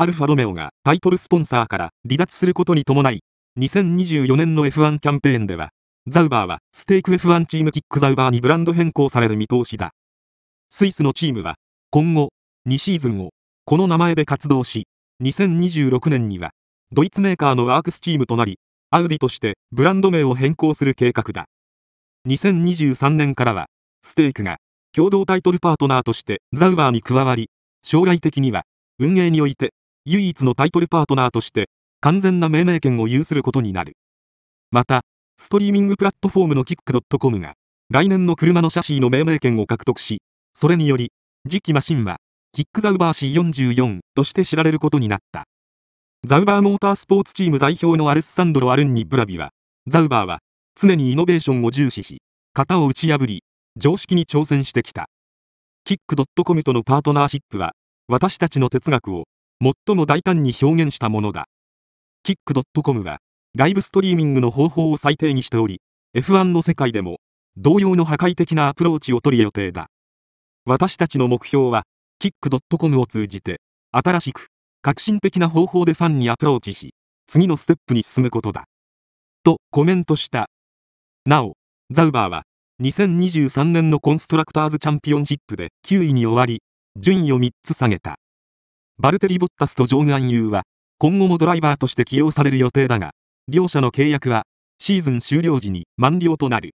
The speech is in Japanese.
アルファロメオがタイトルスポンサーから離脱することに伴い、2024年の F1 キャンペーンでは、ザウバーはステーク F1 チームキックザウバーにブランド変更される見通しだ。スイスのチームは、今後、2シーズンを、この名前で活動し、2026年には、ドイツメーカーのワークスチームとなり、アウディとしてブランド名を変更する計画だ。2023年からは、ステークが共同タイトルパートナーとしてザウバーに加わり、将来的には運営において唯一のタイトルパートナーとして完全な命名権を有することになるまたストリーミングプラットフォームのキック .com が来年の車のシャシーの命名権を獲得しそれにより次期マシンはキックザウバー C44 として知られることになったザウバーモータースポーツチーム代表のアレッサンドロ・アルンニ・ブラビはザウバーは常にイノベーションを重視し型を打ち破り常識に挑戦してきたキック .com とのパートナーシップは私たちの哲学を最も大胆に表現したものだ。kick.com は、ライブストリーミングの方法を最低にしており、F1 の世界でも、同様の破壊的なアプローチを取る予定だ。私たちの目標は、kick.com を通じて、新しく、革新的な方法でファンにアプローチし、次のステップに進むことだ。とコメントした。なお、ザウバーは、2023年のコンストラクターズチャンピオンシップで9位に終わり、順位を3つ下げた。バルテリ・ボッタスとジョグ・アン・ユーは、今後もドライバーとして起用される予定だが、両者の契約は、シーズン終了時に満了となる。